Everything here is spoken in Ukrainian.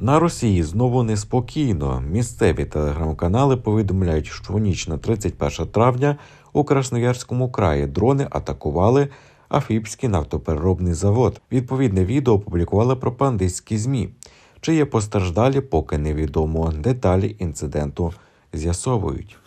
На Росії знову неспокійно. Місцеві телеграм-канали повідомляють, що ніч на 31 травня у Красноярському краї дрони атакували Афіпський нафтопереробний завод. Відповідне відео опублікували пропагандистські змі, чи є постраждалі, поки невідомо. Деталі інциденту з'ясовують.